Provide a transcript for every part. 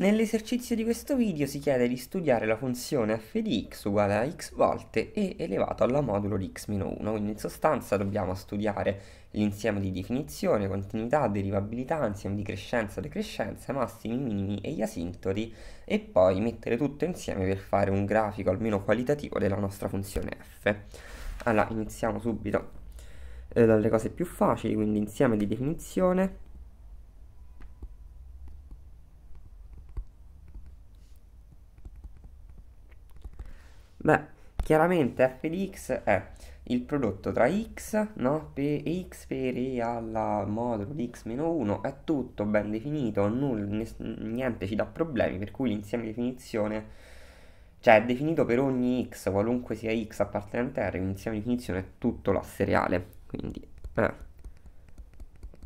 Nell'esercizio di questo video si chiede di studiare la funzione f di x uguale a x volte e elevato alla modulo di x meno 1, quindi in sostanza dobbiamo studiare l'insieme di definizione, continuità, derivabilità, insieme di crescenza, decrescenza, massimi, minimi e gli asintoti e poi mettere tutto insieme per fare un grafico almeno qualitativo della nostra funzione f. Allora iniziamo subito eh, dalle cose più facili, quindi insieme di definizione Beh, chiaramente f di x è il prodotto tra x, no? P, x per e alla modulo di x meno 1 è tutto ben definito, null, niente ci dà problemi, per cui l'insieme di definizione cioè è definito per ogni x, qualunque sia x appartenente a R, l'insieme di definizione è tutto l'asse reale, quindi è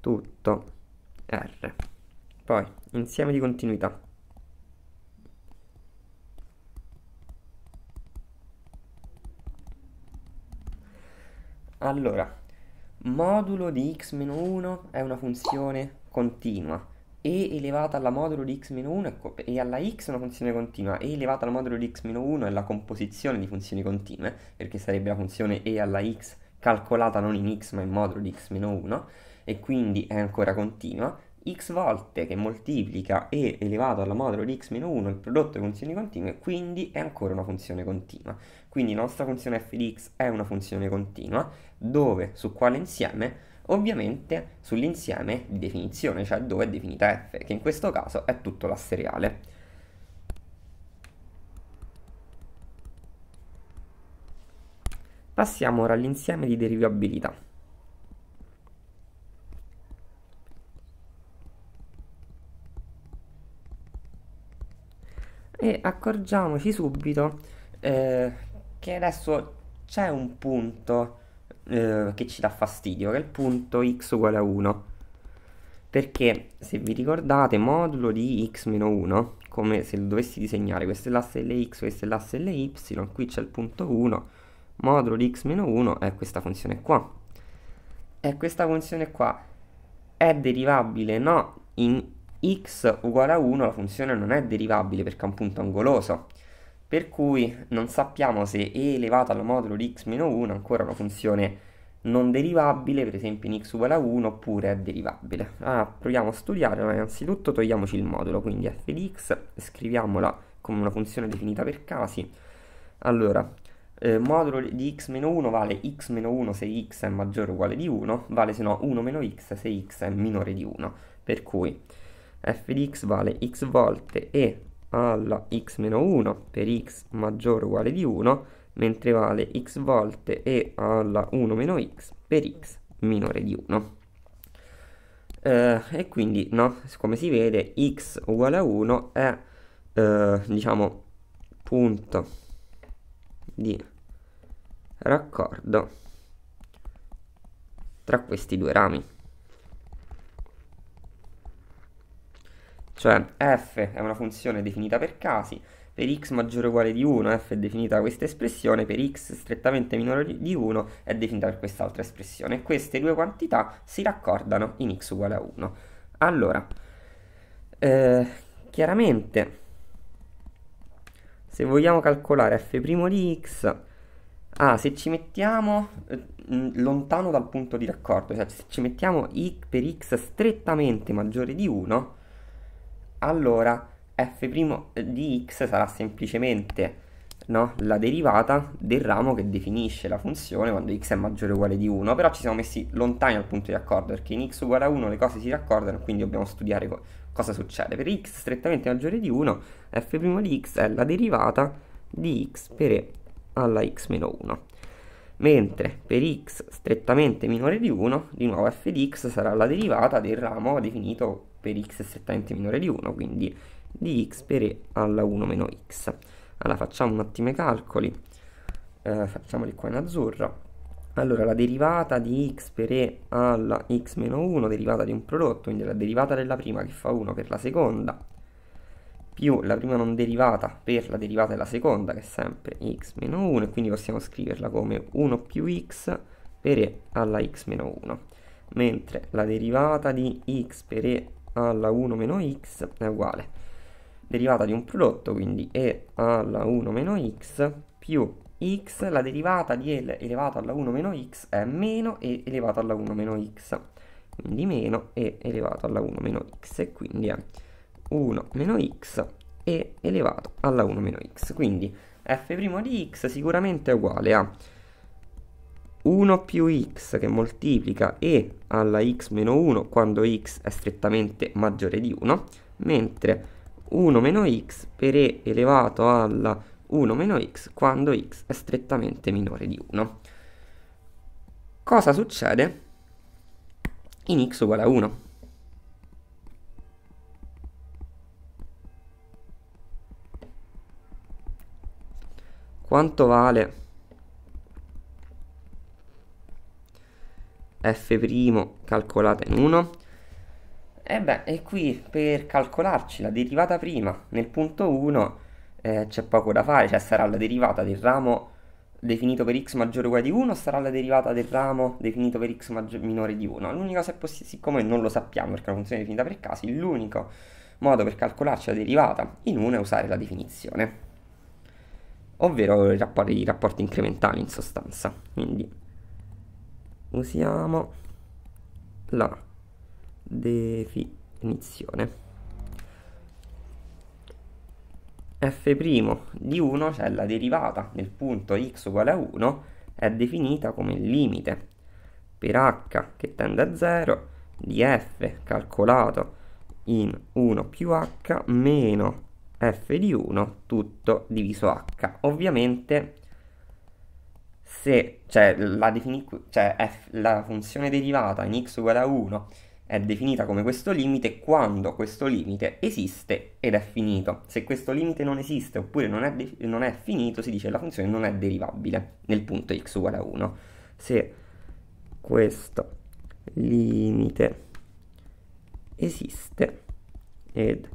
tutto R. Poi, insieme di continuità. Allora, modulo di x 1 è una funzione continua. E elevata alla modulo di x 1 e alla x è una funzione continua. E elevata alla modulo di x 1 è la composizione di funzioni continue, perché sarebbe la funzione e alla x calcolata non in x ma in modulo di x 1 e quindi è ancora continua x volte che moltiplica e elevato alla modulo di x meno 1 il prodotto di funzioni continue, quindi è ancora una funzione continua. Quindi la nostra funzione f di x è una funzione continua, dove, su quale insieme? Ovviamente sull'insieme di definizione, cioè dove è definita f, che in questo caso è tutto l'asse reale. Passiamo ora all'insieme di derivabilità. e accorgiamoci subito eh, che adesso c'è un punto eh, che ci dà fastidio, che è il punto x uguale a 1. Perché se vi ricordate, modulo di x-1, come se lo dovessi disegnare, questa è l'asse lx, questa è l'asse ly, qui c'è il punto 1, modulo di x-1 è questa funzione qua. E questa funzione qua è derivabile no in x uguale a 1 la funzione non è derivabile perché è un punto angoloso, per cui non sappiamo se e elevato al modulo di x meno 1 è ancora una funzione non derivabile, per esempio in x uguale a 1 oppure è derivabile. Allora ah, proviamo a studiare, ma innanzitutto togliamoci il modulo, quindi f di x, scriviamola come una funzione definita per casi. Allora, eh, modulo di x meno 1 vale x meno 1 se x è maggiore o uguale di 1, vale se no 1 meno x se x è minore di 1, per cui f di x vale x volte e alla x-1 meno per x maggiore o uguale di 1, mentre vale x volte e alla 1 meno x per x minore di 1. Eh, e quindi, no, come si vede, x uguale a 1 è, eh, diciamo, punto di raccordo tra questi due rami. Cioè f è una funzione definita per casi, per x maggiore o uguale di 1 f è definita questa espressione, per x strettamente minore di 1 è definita per quest'altra espressione. E queste due quantità si raccordano in x uguale a 1. Allora, eh, chiaramente se vogliamo calcolare f' di x, ah, se ci mettiamo eh, mm, lontano dal punto di raccordo, cioè se ci mettiamo i, per x strettamente maggiore di 1, allora f' di x sarà semplicemente no, la derivata del ramo che definisce la funzione quando x è maggiore o uguale di 1, però ci siamo messi lontani dal punto di accordo perché in x uguale a 1 le cose si raccordano, quindi dobbiamo studiare co cosa succede. Per x strettamente maggiore di 1, f' di x è la derivata di x per e alla x meno 1 mentre per x strettamente minore di 1, di nuovo f di x sarà la derivata del ramo definito per x strettamente minore di 1, quindi di x per e alla 1 meno x. Allora facciamo un attimo i calcoli, eh, facciamoli qua in azzurro. Allora la derivata di x per e alla x meno 1, derivata di un prodotto, quindi la derivata della prima che fa 1 per la seconda, più la prima non derivata per la derivata della seconda, che è sempre x meno 1, e quindi possiamo scriverla come 1 più x per e alla x meno 1, mentre la derivata di x per e alla 1 meno x è uguale derivata di un prodotto, quindi e alla 1 meno x più x, la derivata di L elevata alla 1 meno x è meno e elevata alla 1 meno x, quindi meno e elevato alla 1 meno x, e quindi è 1 meno x e elevato alla 1 meno x. Quindi f' di x sicuramente è uguale a 1 più x che moltiplica e alla x meno 1 quando x è strettamente maggiore di 1, mentre 1 meno x per e elevato alla 1 meno x quando x è strettamente minore di 1. Cosa succede in x uguale a 1? Quanto vale f' calcolata in 1? E eh beh, e qui per calcolarci la derivata prima nel punto 1 eh, c'è poco da fare, cioè sarà la derivata del ramo definito per x maggiore o uguale di 1 o sarà la derivata del ramo definito per x minore di 1. L'unica cosa è possibile, siccome non lo sappiamo perché la funzione è definita per casi, l'unico modo per calcolarci la derivata in 1 è usare la definizione ovvero i rapporti, i rapporti incrementali in sostanza. Quindi usiamo la definizione. f' di 1, cioè la derivata del punto x uguale a 1, è definita come il limite per h che tende a 0 di f calcolato in 1 più h meno f di 1 tutto diviso h. Ovviamente se cioè, la, cioè, f, la funzione derivata in x uguale a 1 è definita come questo limite quando questo limite esiste ed è finito. Se questo limite non esiste oppure non è, non è finito si dice che la funzione non è derivabile nel punto x uguale a 1. Se questo limite esiste ed è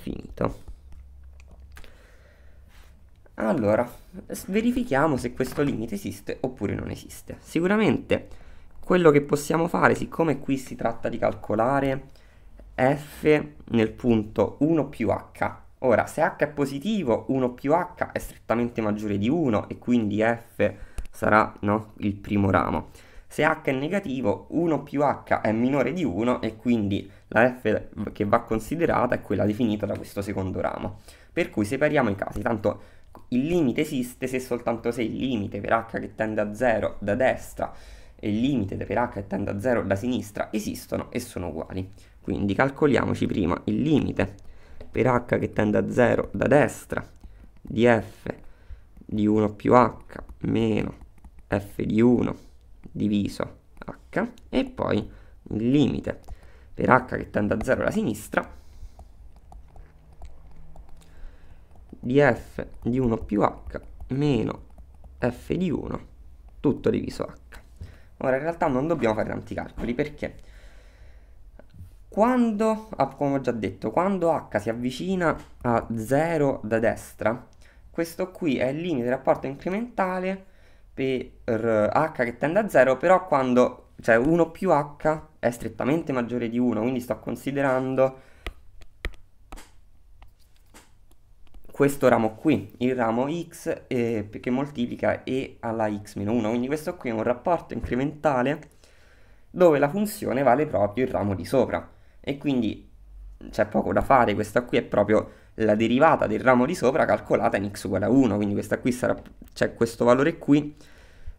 finto. Allora, verifichiamo se questo limite esiste oppure non esiste. Sicuramente quello che possiamo fare, siccome qui si tratta di calcolare f nel punto 1 più h, ora se h è positivo 1 più h è strettamente maggiore di 1 e quindi f sarà no, il primo ramo. Se h è negativo, 1 più h è minore di 1 e quindi la f che va considerata è quella definita da questo secondo ramo. Per cui separiamo i casi, tanto il limite esiste se soltanto se il limite per h che tende a 0 da destra e il limite per h che tende a 0 da sinistra esistono e sono uguali. Quindi calcoliamoci prima il limite per h che tende a 0 da destra di f di 1 più h meno f di 1 diviso h e poi il limite per h che tende a 0 alla sinistra di f di 1 più h meno f di 1 tutto diviso h. Ora in realtà non dobbiamo fare tanti calcoli perché quando, ah, come ho già detto, quando h si avvicina a 0 da destra, questo qui è il limite del rapporto incrementale per h che tende a 0, però quando cioè 1 più h è strettamente maggiore di 1, quindi sto considerando questo ramo qui, il ramo x eh, che moltiplica e alla x meno 1, quindi questo qui è un rapporto incrementale dove la funzione vale proprio il ramo di sopra e quindi c'è poco da fare, questa qui è proprio la derivata del ramo di sopra calcolata in x uguale a 1, quindi questa qui sarà, cioè questo valore qui,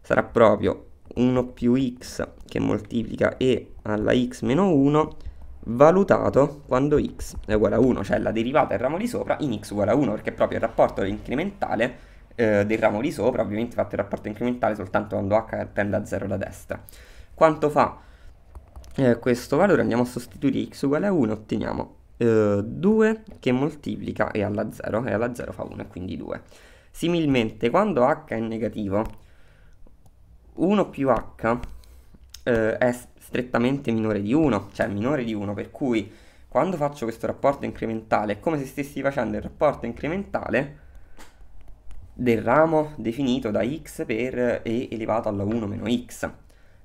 sarà proprio 1 più x che moltiplica e alla x meno 1 valutato quando x è uguale a 1, cioè la derivata del ramo di sopra in x uguale a 1, perché è proprio il rapporto incrementale eh, del ramo di sopra, ovviamente fatto il rapporto incrementale soltanto quando h tende a 0 da destra. Quanto fa? eh, questo valore andiamo a sostituire x uguale a 1, otteniamo eh, 2 che moltiplica e alla 0, e alla 0 fa 1 e quindi 2. Similmente, quando h è negativo, 1 più h eh, è strettamente minore di 1, cioè minore di 1, per cui quando faccio questo rapporto incrementale è come se stessi facendo il rapporto incrementale del ramo definito da x per e elevato alla 1 meno x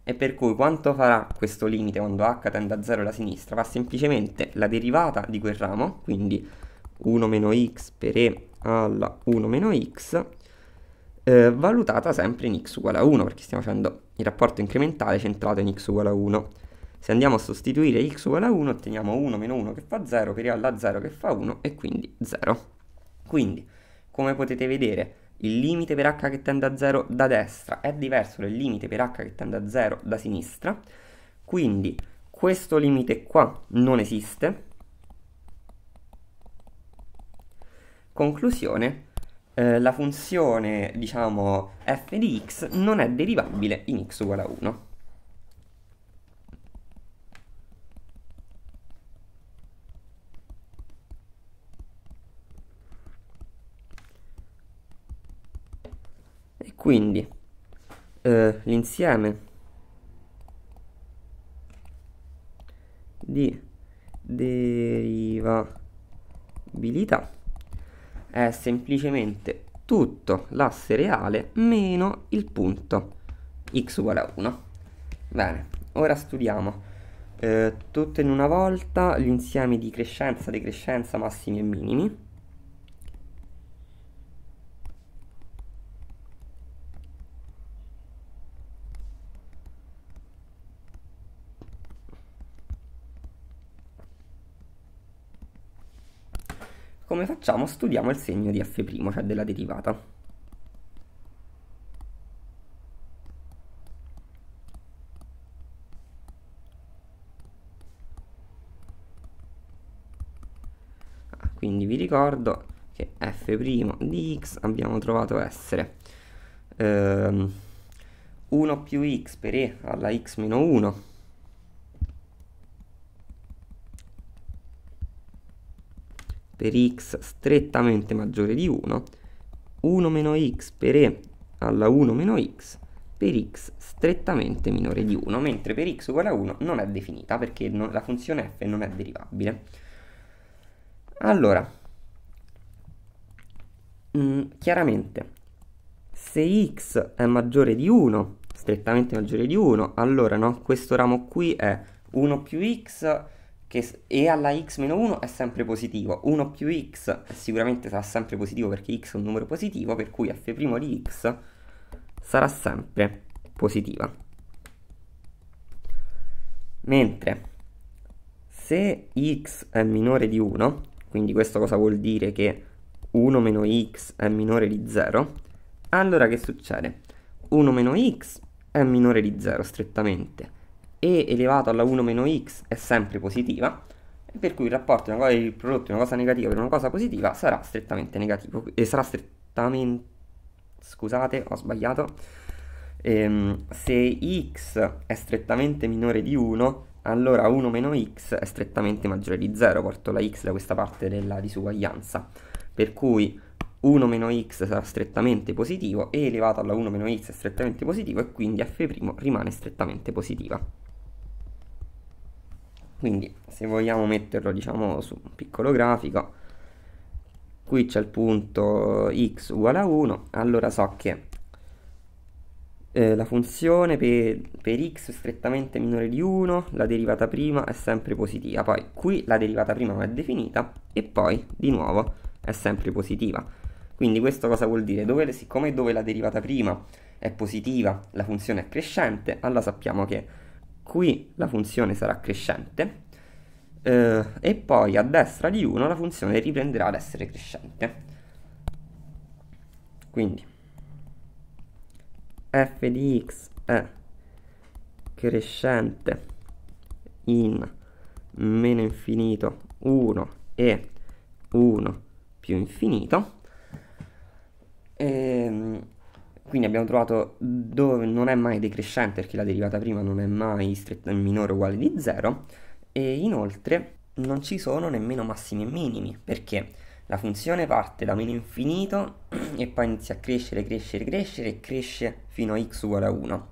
e per cui quanto farà questo limite quando h tende a 0 alla sinistra Fa semplicemente la derivata di quel ramo, quindi 1 x per e alla 1 x, eh, valutata sempre in x uguale a 1, perché stiamo facendo il rapporto incrementale centrato in x uguale a 1. Se andiamo a sostituire x uguale a 1 otteniamo 1 1 che fa 0 per e alla 0 che fa 1 e quindi 0. Quindi, come potete vedere, il limite per h che tende a 0 da destra è diverso dal limite per h che tende a 0 da sinistra, quindi questo limite qua non esiste. Conclusione, eh, la funzione, diciamo, f di x non è derivabile in x uguale a 1. quindi eh, l'insieme di derivabilità è semplicemente tutto l'asse reale meno il punto x uguale a 1 bene ora studiamo eh, tutto in una volta gli insiemi di crescenza, decrescenza, massimi e minimi come facciamo? Studiamo il segno di f', cioè della derivata. Ah, quindi vi ricordo che f' di x abbiamo trovato essere ehm, 1 più x per e alla x meno 1 per x strettamente maggiore di 1, 1 meno x per e alla 1 meno x per x strettamente minore di 1, mentre per x uguale a 1 non è definita perché non, la funzione f non è derivabile. Allora, mh, mm, chiaramente, se x è maggiore di 1, strettamente maggiore di 1, allora no, questo ramo qui è 1 più x che e alla x meno 1 è sempre positivo, 1 più x sicuramente sarà sempre positivo perché x è un numero positivo, per cui f' di x sarà sempre positiva. Mentre se x è minore di 1, quindi questo cosa vuol dire che 1 meno x è minore di 0, allora che succede? 1 meno x è minore di 0 strettamente, e elevato alla 1 x è sempre positiva, per cui il rapporto tra il prodotto di una cosa negativa per una cosa positiva sarà strettamente negativo, e sarà strettamente... scusate, ho sbagliato, ehm, se x è strettamente minore di 1, allora 1 x è strettamente maggiore di 0, porto la x da questa parte della disuguaglianza, per cui 1 x sarà strettamente positivo e elevato alla 1 x è strettamente positivo e quindi f' rimane strettamente positiva quindi se vogliamo metterlo diciamo su un piccolo grafico qui c'è il punto x uguale a 1 allora so che eh, la funzione per, per x strettamente minore di 1 la derivata prima è sempre positiva poi qui la derivata prima non è definita e poi di nuovo è sempre positiva quindi questo cosa vuol dire? Dove, siccome dove la derivata prima è positiva la funzione è crescente allora sappiamo che qui la funzione sarà crescente eh, e poi a destra di 1 la funzione riprenderà ad essere crescente. Quindi f di x è crescente in meno infinito 1 e 1 più infinito. E, ehm, quindi abbiamo trovato dove non è mai decrescente perché la derivata prima non è mai stretta minore o uguale di 0 e inoltre non ci sono nemmeno massimi e minimi perché la funzione parte da meno infinito e poi inizia a crescere, crescere, crescere e cresce fino a x uguale a 1.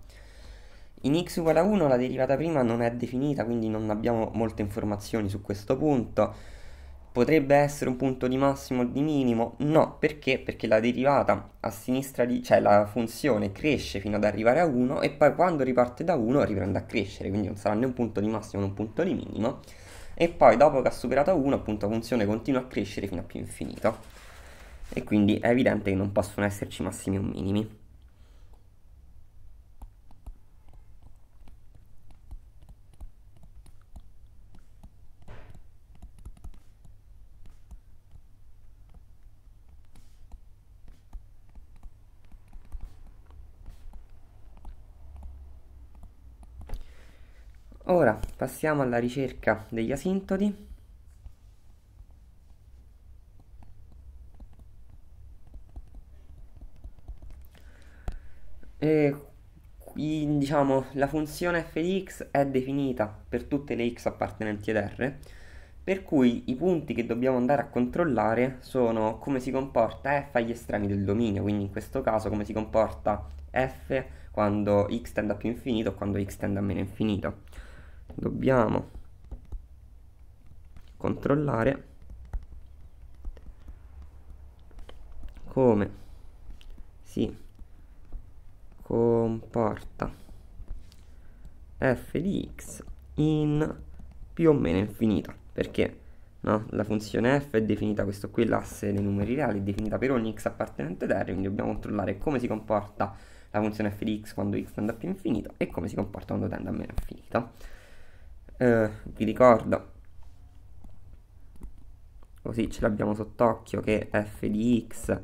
In x uguale a 1 la derivata prima non è definita quindi non abbiamo molte informazioni su questo punto potrebbe essere un punto di massimo o di minimo? No, perché? Perché la derivata a sinistra di, cioè la funzione cresce fino ad arrivare a 1 e poi quando riparte da 1 riprende a crescere, quindi non sarà né un punto di massimo né un punto di minimo e poi dopo che ha superato 1 appunto la funzione continua a crescere fino a più infinito e quindi è evidente che non possono esserci massimi o minimi. passiamo alla ricerca degli asintoti e in, diciamo, la funzione f di x è definita per tutte le x appartenenti ad R, per cui i punti che dobbiamo andare a controllare sono come si comporta f agli estremi del dominio, quindi in questo caso come si comporta f quando x tende a più infinito o quando x tende a meno infinito dobbiamo controllare come si comporta f di x in più o meno infinita perché no? la funzione f è definita questo qui l'asse dei numeri reali è definita per ogni x appartenente ad r quindi dobbiamo controllare come si comporta la funzione f di x quando x tende a più infinito e come si comporta quando tende a meno infinito eh, vi ricordo così ce l'abbiamo sott'occhio che f di x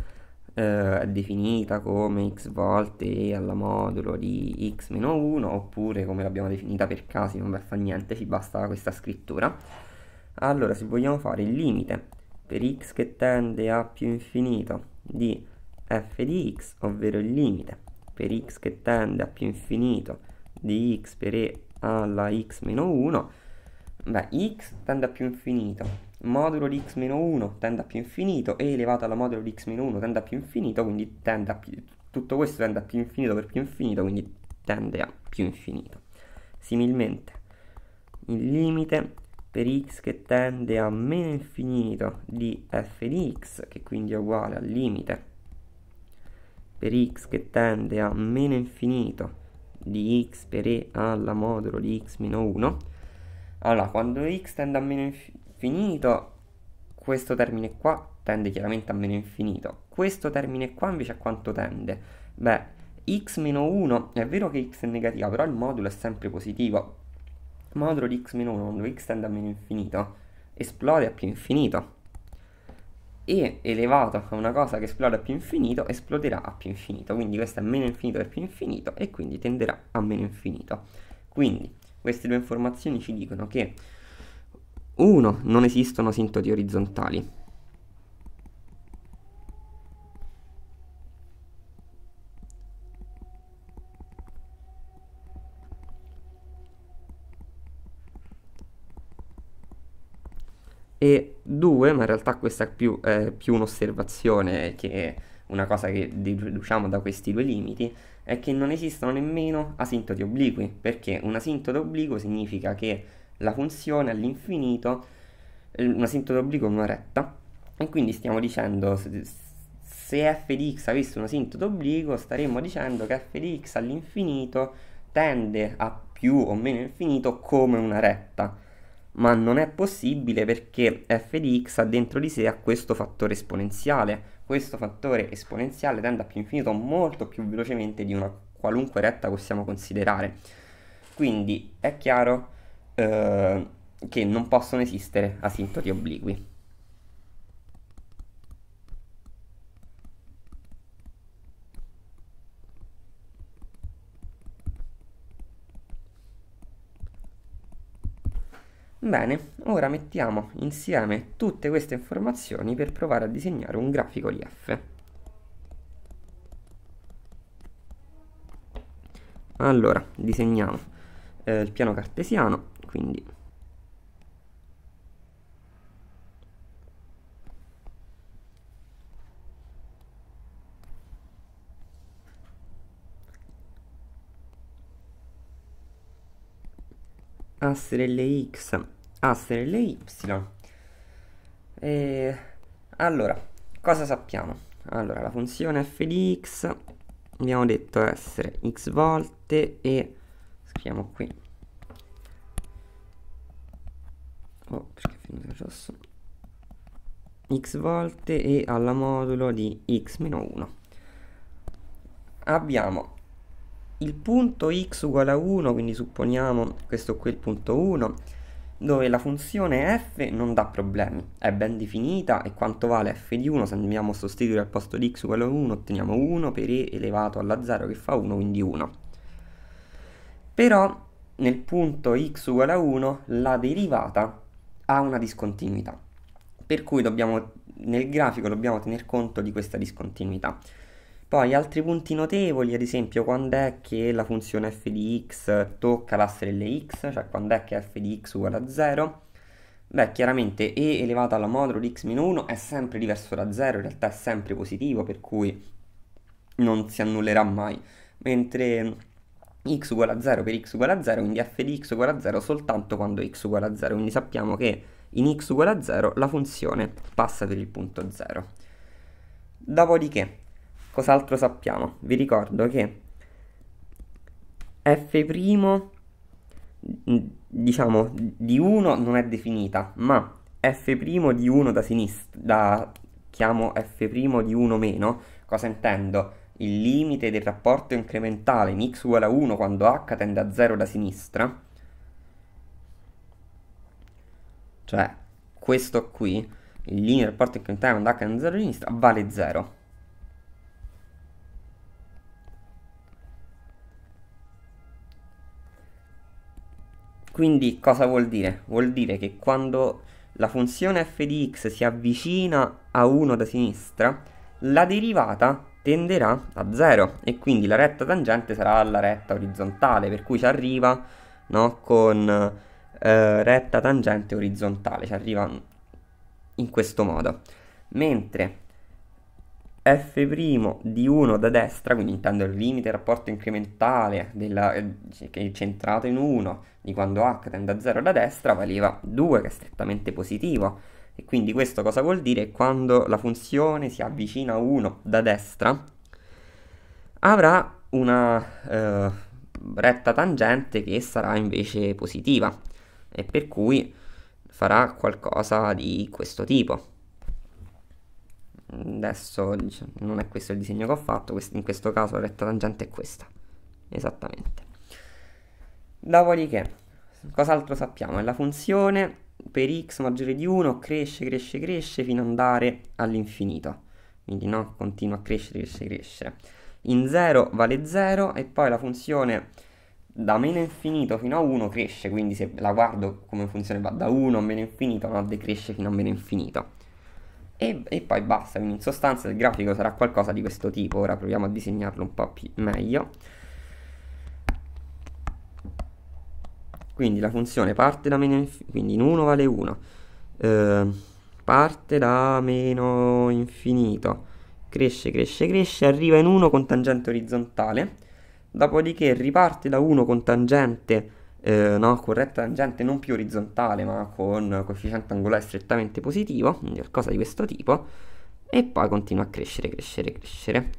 eh, è definita come x volte e alla modulo di x meno 1 oppure come l'abbiamo definita per casi non fa niente ci basta questa scrittura allora se vogliamo fare il limite per x che tende a più infinito di f di x ovvero il limite per x che tende a più infinito di x per e alla x-1, beh, x tende a più infinito, modulo di x-1 tende a più infinito, e elevato alla modulo di x-1 tende a più infinito, quindi tende a più, tutto questo tende a più infinito per più infinito, quindi tende a più infinito. Similmente, il limite per x che tende a meno infinito di f di x, che quindi è uguale al limite per x che tende a meno infinito di x per e alla modulo di x meno 1 allora quando x tende a meno infinito questo termine qua tende chiaramente a meno infinito questo termine qua invece a quanto tende? beh x meno 1 è vero che x è negativa però il modulo è sempre positivo modulo di x meno 1 quando x tende a meno infinito esplode a più infinito e elevato a una cosa che esplode a più infinito, esploderà a più infinito. Quindi questo è meno infinito per più infinito e quindi tenderà a meno infinito. Quindi queste due informazioni ci dicono che 1. Non esistono sintoti orizzontali E due, ma in realtà questa più, è più un'osservazione che una cosa che deduciamo da questi due limiti, è che non esistono nemmeno asintoti obliqui, perché un asintoto obliquo significa che la funzione all'infinito, eh, un asintoto obliquo è una retta, e quindi stiamo dicendo se f di x avesse un asintoto obliquo staremmo dicendo che f di x all'infinito tende a più o meno infinito come una retta ma non è possibile perché f di x ha dentro di sé a questo fattore esponenziale. Questo fattore esponenziale tende a più infinito molto più velocemente di una qualunque retta possiamo considerare. Quindi è chiaro eh, che non possono esistere asintoti obliqui. Bene, ora mettiamo insieme tutte queste informazioni per provare a disegnare un grafico di F. Allora, disegniamo eh, il piano cartesiano, quindi A stelle X, A stelle Y. E allora, cosa sappiamo? Allora, la funzione f di x abbiamo detto essere x volte e scriviamo qui. Oh, perché è finito il rosso? x volte e alla modulo di x meno 1. Abbiamo il punto x uguale a 1, quindi supponiamo questo qui è il punto 1, dove la funzione f non dà problemi, è ben definita e quanto vale f di 1, se andiamo a sostituire al posto di x uguale a 1 otteniamo 1 per e elevato alla 0 che fa 1, quindi 1. Però nel punto x uguale a 1 la derivata ha una discontinuità, per cui dobbiamo, nel grafico dobbiamo tener conto di questa discontinuità. Poi altri punti notevoli, ad esempio, quando è che la funzione f di x tocca l'asse x, cioè quando è che f di x uguale a 0. Beh, chiaramente e elevata alla modulo di x meno 1 è sempre diverso da 0, in realtà è sempre positivo, per cui non si annullerà mai. Mentre x uguale a 0 per x uguale a 0, quindi f di x uguale a 0 soltanto quando x uguale a 0, quindi sappiamo che in x uguale a 0 la funzione passa per il punto 0. Dopodiché Cos'altro sappiamo? Vi ricordo che f' mm, diciamo di 1 non è definita, ma f' di 1 da sinistra, da chiamo f' di 1 meno, cosa intendo? Il limite del rapporto incrementale in x uguale a 1 quando h tende a 0 da sinistra, cioè questo qui, il limite del rapporto incrementale quando h tende a 0 da sinistra, vale 0. Quindi cosa vuol dire? Vuol dire che quando la funzione f di x si avvicina a 1 da sinistra, la derivata tenderà a 0 e quindi la retta tangente sarà la retta orizzontale, per cui ci arriva no, con eh, retta tangente orizzontale, ci arriva in questo modo. Mentre f' di 1 da destra, quindi intendo il limite del rapporto incrementale della, eh, che centrato in 1 di quando h tende a 0 da destra, valeva 2, che è strettamente positivo. E quindi questo cosa vuol dire? Quando la funzione si avvicina a 1 da destra, avrà una eh, retta tangente che sarà invece positiva e per cui farà qualcosa di questo tipo adesso diciamo, non è questo il disegno che ho fatto, in questo caso la retta tangente è questa, esattamente. Dopodiché, cos'altro sappiamo? È la funzione per x maggiore di 1 cresce, cresce, cresce fino ad andare all'infinito, quindi no, continua a crescere, cresce, cresce. In 0 vale 0 e poi la funzione da meno infinito fino a 1 cresce, quindi se la guardo come funzione va da 1 a meno infinito, no, decresce fino a meno infinito e, e poi basta, quindi in sostanza il grafico sarà qualcosa di questo tipo, ora proviamo a disegnarlo un po' più meglio. Quindi la funzione parte da meno infinito, quindi in 1 vale 1, eh, parte da meno infinito, cresce, cresce, cresce, arriva in 1 con tangente orizzontale, dopodiché riparte da 1 con tangente eh, no, corretta tangente non più orizzontale ma con coefficiente angolare strettamente positivo, quindi qualcosa di questo tipo, e poi continua a crescere, crescere, crescere.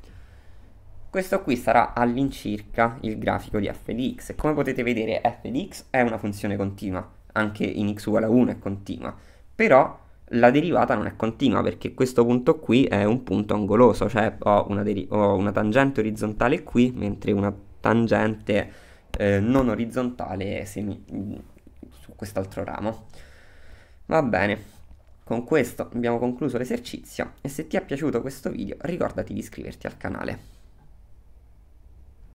Questo qui sarà all'incirca il grafico di f di x. Come potete vedere f di x è una funzione continua, anche in x uguale a 1 è continua, però la derivata non è continua perché questo punto qui è un punto angoloso, cioè ho una, ho una tangente orizzontale qui mentre una tangente eh, non orizzontale eh, semi, mm, su quest'altro ramo. Va bene, con questo abbiamo concluso l'esercizio e se ti è piaciuto questo video ricordati di iscriverti al canale.